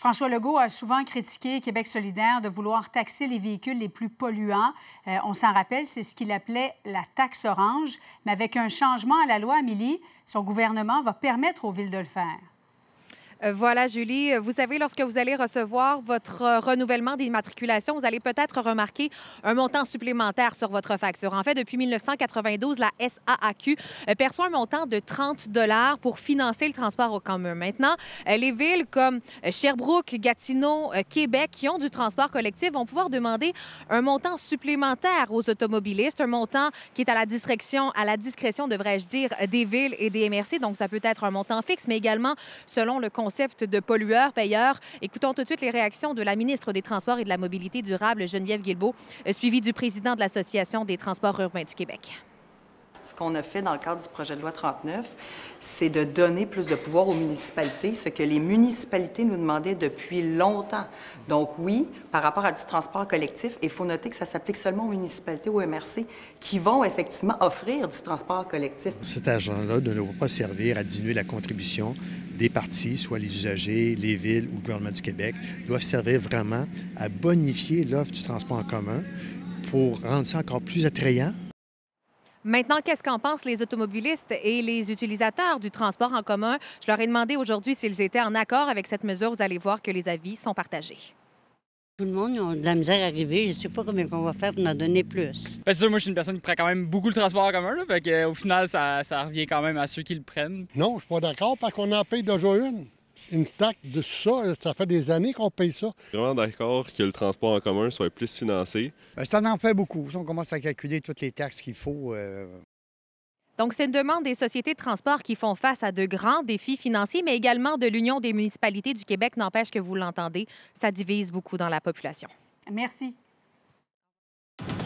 François Legault a souvent critiqué Québec solidaire de vouloir taxer les véhicules les plus polluants. Euh, on s'en rappelle, c'est ce qu'il appelait la taxe orange. Mais avec un changement à la loi, Amélie, son gouvernement va permettre aux villes de le faire. Euh, voilà, Julie. Euh, vous savez, lorsque vous allez recevoir votre euh, renouvellement d'immatriculation, vous allez peut-être remarquer un montant supplémentaire sur votre facture. En fait, depuis 1992, la SAAQ perçoit un montant de 30 dollars pour financer le transport au commun. Maintenant, les villes comme Sherbrooke, Gatineau, Québec, qui ont du transport collectif, vont pouvoir demander un montant supplémentaire aux automobilistes, un montant qui est à la discrétion, à la discrétion, devrais-je dire, des villes et des MRC. Donc, ça peut être un montant fixe, mais également selon le conseil concept de pollueur-payeur. Écoutons tout de suite les réactions de la ministre des Transports et de la Mobilité durable, Geneviève Guilbeault, euh, suivie du président de l'Association des transports urbains du Québec. Ce qu'on a fait dans le cadre du projet de loi 39, c'est de donner plus de pouvoir aux municipalités, ce que les municipalités nous demandaient depuis longtemps. Donc oui, par rapport à du transport collectif, il faut noter que ça s'applique seulement aux municipalités, aux MRC, qui vont effectivement offrir du transport collectif. Cet argent-là ne va pas servir à diminuer la contribution des parties, soit les usagers, les villes ou le gouvernement du Québec, doivent servir vraiment à bonifier l'offre du transport en commun pour rendre ça encore plus attrayant Maintenant, qu'est-ce qu'en pensent les automobilistes et les utilisateurs du transport en commun? Je leur ai demandé aujourd'hui s'ils étaient en accord avec cette mesure. Vous allez voir que les avis sont partagés. Tout le monde a de la misère arrivée. arriver. Je ne sais pas combien on va faire pour en donner plus. c'est sûr, moi, je suis une personne qui prend quand même beaucoup le transport en commun. au final, ça, revient quand même à ceux qui le prennent. Non, je ne suis pas d'accord parce qu'on en paye déjà une. Une taxe de ça, ça fait des années qu'on paye ça. Je suis vraiment d'accord que le transport en commun soit plus financé. Euh, ça en fait beaucoup. on commence à calculer toutes les taxes qu'il faut, euh, donc, c'est une demande des sociétés de transport qui font face à de grands défis financiers, mais également de l'Union des municipalités du Québec. N'empêche que vous l'entendez, ça divise beaucoup dans la population. Merci.